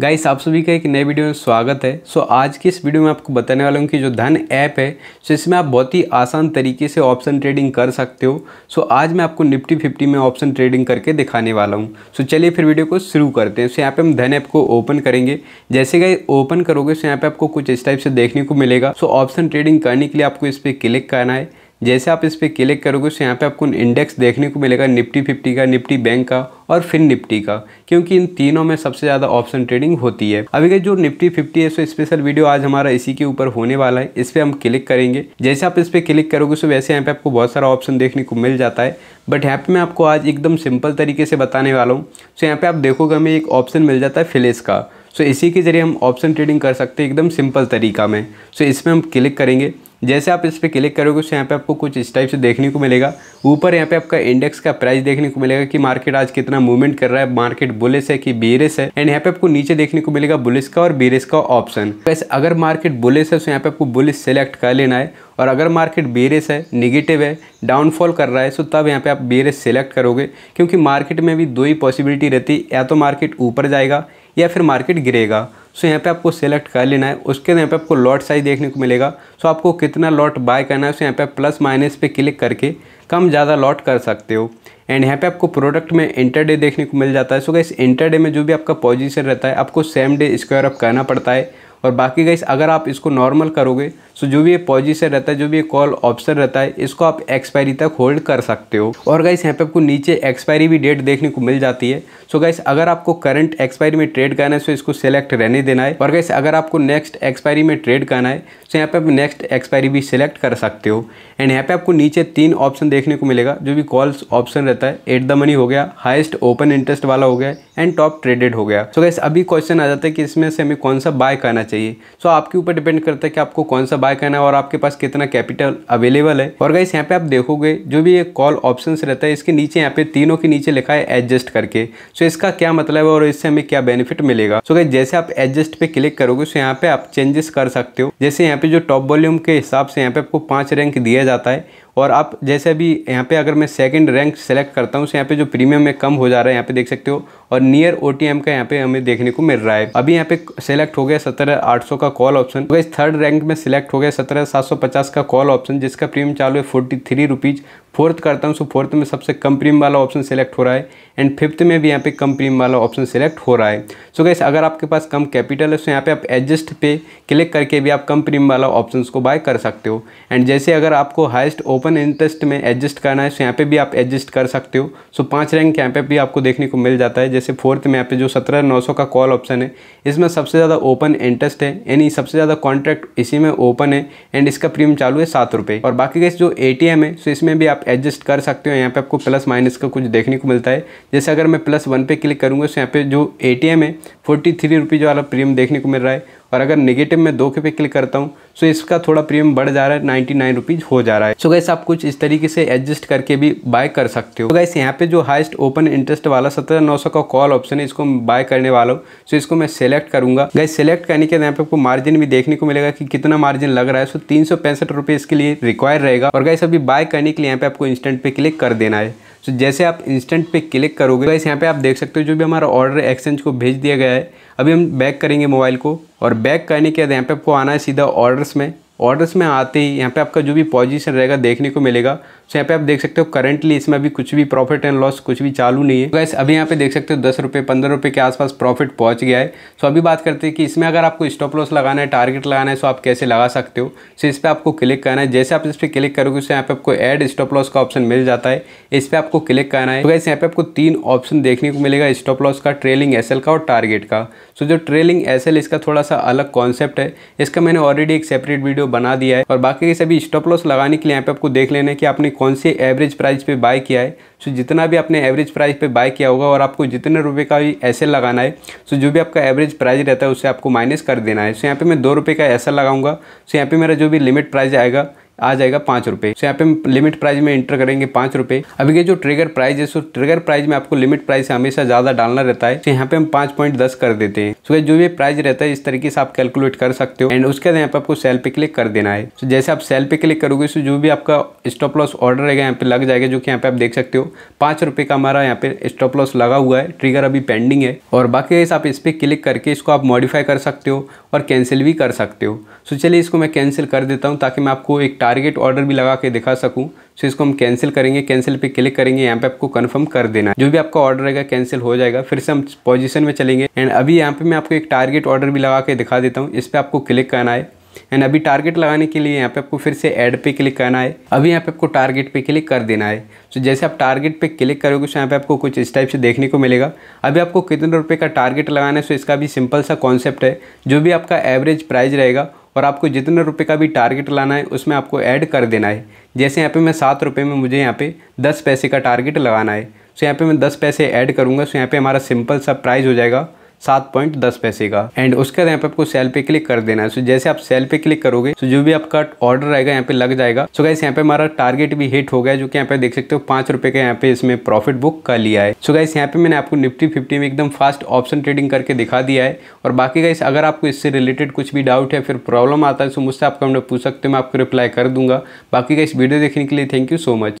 guys आप सभी का एक नए वीडियो में स्वागत है सो so, आज की इस वीडियो में आपको बताने वाला हूँ कि जो धन ऐप है सो इसमें आप बहुत ही आसान तरीके से ऑप्शन ट्रेडिंग कर सकते हो सो so, आज मैं आपको निफ्टी फिफ्टी में ऑप्शन ट्रेडिंग करके दिखाने वाला हूँ सो so, चलिए फिर वीडियो को शुरू करते हैं सो so, यहाँ पे हम धन ऐप को ओपन करेंगे जैसे गाई ओपन करोगे सो यहाँ पर आपको कुछ इस टाइप से देखने को मिलेगा सो ऑप्शन ट्रेडिंग करने के लिए आपको इस पर क्लिक करना है जैसे आप इस पर क्लिक करोगे तो यहाँ पे आपको इंडेक्स देखने को मिलेगा निफ्टी फिफ्टी का निफ्टी बैंक का और फिर निफ्टी का क्योंकि इन तीनों में सबसे ज़्यादा ऑप्शन ट्रेडिंग होती है अभी का जो निफ्टी फिफ्टी है सो स्पेशल वीडियो आज हमारा इसी के ऊपर होने वाला है इस पर हम क्लिक करेंगे जैसे आप इस पर क्लिक करोगे सो वैसे यहाँ पर आपको बहुत सारा ऑप्शन देखने को मिल जाता है बट यहाँ पर मैं आपको आज एकदम सिंपल तरीके से बताने वाला हूँ सो यहाँ पर आप देखोगे हमें एक ऑप्शन मिल जाता है फिलेस का सो so, इसी के ज़रिए हम ऑप्शन ट्रेडिंग कर सकते हैं एकदम सिंपल तरीका में सो so, इसमें हम क्लिक करेंगे जैसे आप इस पर क्लिक करोगे तो यहाँ पे आपको कुछ इस टाइप से देखने को मिलेगा ऊपर यहाँ पे आपका इंडेक्स का प्राइस देखने को मिलेगा कि मार्केट आज कितना मूवमेंट कर रहा है मार्केट बुलिस है कि बीरेस है एंड यहाँ पे आपको नीचे देखने को मिलेगा बुलिस का और बीरेस का ऑप्शन वैसे अगर मार्केट बुलिस है तो यहाँ पे आपको बुलिस सेलेक्ट कर लेना है और अगर मार्केट बेरेस है निगेटिव है डाउनफॉल कर रहा है तो तब यहाँ पे आप बेरेस सेलेक्ट करोगे क्योंकि मार्केट में भी दो ही पॉसिबिलिटी रहती है या तो मार्केट ऊपर जाएगा या फिर मार्केट गिरेगा सो यहाँ पे आपको सेलेक्ट कर लेना है उसके यहाँ पे आपको लॉट साइज देखने को मिलेगा सो आपको कितना लॉट बाय करना है सो यहाँ पे प्लस माइनस पे क्लिक करके कम ज़्यादा लॉट कर सकते हो एंड यहाँ पे आपको प्रोडक्ट में डे देखने को मिल जाता है सो इंटर डे में जो भी आपका पोजीशन रहता है आपको सेम डे स्क्वायर अप करना पड़ता है और बाकी गाइस अगर आप इसको नॉर्मल करोगे सो जो भी ये पॉजिशन रहता है जो भी ये कॉल ऑप्शन रहता है इसको आप एक्सपायरी तक होल्ड कर सकते हो और गाइस यहाँ पे आपको नीचे एक्सपायरी भी डेट देखने को मिल जाती है सो गाइस अगर आपको करंट एक्सपायरी में ट्रेड करना है सो इसको सेलेक्ट रहने देना है और गाइस अगर आपको नेक्स्ट एक्सपायरी में ट्रेड करना है सो यहाँ पे आप नेक्स्ट एक्सपायरी भी सिलेक्ट कर सकते हो एंड यहाँ पे आपको नीचे तीन ऑप्शन देखने को मिलेगा जो भी कॉल्स ऑप्शन रहता है एट द मनी हो गया हाइस्ट ओपन इंटरेस्ट वाला हो गया एंड टॉप ट्रेडेड हो गया सो गैस गाइस अभी क्वेश्चन आ जाता है कि इसमें से हमें कौन सा बाय करना चाहिए चाहिए सो आपके ऊपर डिपेंड करता है कि आपको कौन सा बाय करना है और आपके पास कितना कैपिटल अवेलेबल है और गाइस यहाँ पे आप देखोगे जो भी एक कॉल ऑप्शन रहता है इसके नीचे यहाँ पे तीनों के नीचे लिखा है एडजस्ट करके सो इसका क्या मतलब है और इससे हमें क्या बेनिफिट मिलेगा सो गाइस जैसे आप एडजस्ट पे क्लिक करोगे सो यहाँ पे आप चेंजेस कर सकते हो जैसे यहाँ पे जो टॉप वॉल्यूम के हिसाब से यहाँ पे आपको पाँच रैंक दिया जाता है और आप जैसे अभी यहाँ पे अगर मैं सेकंड रैंक सेलेक्ट करता हूँ तो यहाँ पे जो प्रीमियम में कम हो जा रहा है यहाँ पे देख सकते हो और नियर ओ का यहाँ पे हमें देखने को मिल रहा है अभी यहाँ पे सेलेक्ट हो गया सत्रह आठ का कॉल ऑप्शन तो इस थर्ड रैंक में सिलेक्ट हो गया सत्रह सात सौ पचास का कॉल ऑप्शन जिसका प्रीमियम चालू है फोर्टी थ्री रुपीज़ फोर्थ करता हूँ सो फोर्थ में सबसे कम प्रीम वाला ऑप्शन सेलेक्ट हो रहा है एंड फिफ्थ में भी यहाँ पे कम प्रीम वाला ऑप्शन सेलेक्ट हो रहा है सो so गैस अगर आपके पास कम कैपिटल है तो यहाँ पे आप एडजस्ट पे क्लिक करके भी आप कम प्रीम वाला ऑप्शन को बाय कर सकते हो एंड जैसे अगर आपको हाइस्ट ओपन इंटरेस्ट में एडजस्ट करना है तो यहाँ पर भी आप एडजस्ट कर सकते हो सो so पाँच रैंक यहाँ पर भी आपको देखने को मिल जाता है जैसे फोर्थ में यहाँ पे जो सत्रह नौ सौ का कॉल ऑप्शन है इसमें सबसे ज़्यादा ओपन इंटरेस्ट है यानी सबसे ज़्यादा कॉन्ट्रैक्ट इसी में ओपन है एंड इसका प्रीम चालू है सात रुपये और बाकी गैस जो ए है सो इसमें भी आप एडजस्ट कर सकते हो यहाँ पे आपको प्लस माइनस का कुछ देखने को मिलता है जैसे अगर मैं प्लस वन पे क्लिक करूँगा तो यहाँ पे जो ए है फोर्टी थ्री रुपीज़ वाला प्रीमियम देखने को मिल रहा है और अगर नेगेटिव में दो के पे क्लिक करता हूँ सो इसका थोड़ा प्रीमियम बढ़ जा रहा है नाइन्टी नाइन रुपीज़ हो जा रहा है सो गैस आप कुछ इस तरीके से एडजस्ट करके भी बाय कर सकते हो तो गैस यहाँ पे जो हाइस्ट ओपन इंटरेस्ट वाला सत्रह नौ सौ का कॉल ऑप्शन है इसको मैं बाय करने वाला हूँ सो इसको मैं सेलेक्ट करूँगा गैस सेलेक्ट करने के यहाँ पे आपको मार्जिन भी देखने को मिलेगा कि कितना मार्जिन लग रहा है सो तीन सौ पैंसठ रुपये इसके लिए रिक्वायर रहेगा और गैस अभी बाय करने के लिए यहाँ पे आपको इंस्टेंट पे क्लिक कर देना है सो so, जैसे आप इंस्टेंट पे क्लिक करोगे तो यहाँ पे आप देख सकते हो जो भी हमारा ऑर्डर एक्सचेंज को भेज दिया गया है अभी हम बैक करेंगे मोबाइल को और बैक करने के बाद यहाँ पे आपको आना है सीधा ऑर्डर्स में ऑर्डर्स में आते ही यहाँ पे आपका जो भी पोजीशन रहेगा देखने को मिलेगा सो यहाँ पे आप देख सकते हो करंटली इसमें अभी कुछ भी प्रॉफिट एंड लॉस कुछ भी चालू नहीं है गैस अभी यहाँ पे देख सकते हो दस रुपये पंद्रह रुपये के आसपास प्रॉफिट पहुँच गया है सो अभी बात करते हैं कि इसमें अगर आपको स्टॉप लॉस लगाना है टारगेट लगाना है सो आप कैसे लगा सकते हो सो इस पर आपको क्लिक करना है जैसे आप इस पर क्लिक करोगे उससे यहाँ पे आपको एड स्टॉप लॉस का ऑप्शन मिल जाता है इस पर आपको क्लिक करना है वैसे गैस यहाँ पे आपको तीन ऑप्शन देखने को मिलेगा स्टॉप लॉस का ट्रेलिंग एस का और टारगेट का सो जो ट्रेलिंग एस इसका थोड़ा सा अलग कॉन्सेप्ट है इसका मैंने ऑलरेडी एक सेपरेट वीडियो जो बना दिया है और बाकी के सभी स्टॉप लॉस लगाने के लिए यहाँ पे आपको देख लेना है कि आपने कौन से एवरेज प्राइस पे बाय किया है सो जितना भी आपने एवरेज प्राइस पे बाय किया होगा और आपको जितने रुपए का भी ऐसे लगाना है सो जो भी आपका एवरेज प्राइस रहता है उसे आपको माइनस कर देना है सो यहाँ पर मैं दो का ऐसा लगाऊंगा सो यहाँ पर मेरा जो भी लिमिट प्राइज आएगा आ जाएगा पाँच रुपये तो यहाँ पे लिमिट प्राइस में इंटर करेंगे पाँच रुपये अभी ये जो ट्रिगर प्राइस है सो ट्रिगर प्राइस में आपको लिमिट प्राइस हमेशा ज़्यादा डालना रहता है तो यहाँ पे हम पाँच पॉइंट दस कर देते हैं सो जो भी प्राइस रहता है इस तरीके से आप कैलकुलेट कर सकते हो एंड उसके बाद यहाँ पे आपको सेल पे क्लिक कर देना है तो जैसे आप सेल पे क्लिक करोगे सो जो भी आपका स्टॉप लॉस ऑर्डर रहेगा यहाँ पे लग जाएगा जो कि यहाँ पे आप देख सकते हो पाँच रुपये का हमारा यहाँ पे स्टॉप लॉस लगा हुआ है ट्रिगर अभी पेंडिंग है और बाकी आप इस पर क्लिक करके इसको आप मॉडिफाई कर सकते हो और कैंसिल भी कर सकते हो सो चलिए इसको मैं कैंसिल कर देता हूँ ताकि मैं आपको एक टारगेट ऑर्डर भी लगा के दिखा सकूँ सो इसको हम कैंसिल करेंगे कैंसिल पे क्लिक करेंगे यहाँ पे आपको कंफर्म कर देना है जो भी आपका ऑर्डर रहेगा कैंसिल हो जाएगा फिर से हम पोजीशन में चलेंगे एंड अभी यहाँ पे मैं आपको एक टारगेट ऑर्डर भी लगा के दिखा देता हूँ इस पर आपको क्लिक करना है एंड अभी टारगेट लगाने के लिए यहाँ पे आपको फिर से ऐड पे क्लिक करना है अभी यहाँ पे आपको टारगेट पे क्लिक कर देना है तो जैसे आप टारगेट पे क्लिक करोगे तो यहाँ पे आपको कुछ इस टाइप से देखने को मिलेगा अभी आपको कितने रुपए का टारगेट लगाना है सो इसका भी सिंपल सा कॉन्सेप्ट है जो भी आपका एवरेज प्राइस रहेगा और आपको जितने रुपये का भी टारगेट लाना है उसमें आपको ऐड कर देना है जैसे यहाँ पे मैं सात रुपये में मुझे यहाँ पे दस पैसे का टारगेट लगाना है सो तो यहाँ पे मैं दस पैसे ऐड करूँगा सो तो यहाँ पे हमारा सिंपल सा प्राइज हो जाएगा सात पॉइंट दस पैसे का एंड उसके बाद यहाँ पे आपको सेल पे क्लिक कर देना है सो जैसे आप सेल पे क्लिक करोगे तो जो भी आपका ऑर्डर रहेगा यहाँ पे लग जाएगा सो गाइस यहाँ पे हमारा टारगेट भी हिट हो गया जो कि यहाँ पे देख सकते हो पांच रुपए का यहाँ पे इसमें प्रॉफिट बुक कर लिया है सो गाइस यहाँ पे मैंने आपको निफ्टी फिफ्टी में एकदम फास्ट ऑप्शन ट्रेडिंग करके दिखा दिया है और बाकी गाइस अगर आपको इससे रिलेटेड कुछ भी डाउट है फिर प्रॉब्लम आता है तो मुझसे आप कमेंट पूछ सकते हो मैं आपको रिप्लाई कर दूंगा बाकी गाइस वीडियो देखने के लिए थैंक यू सो मच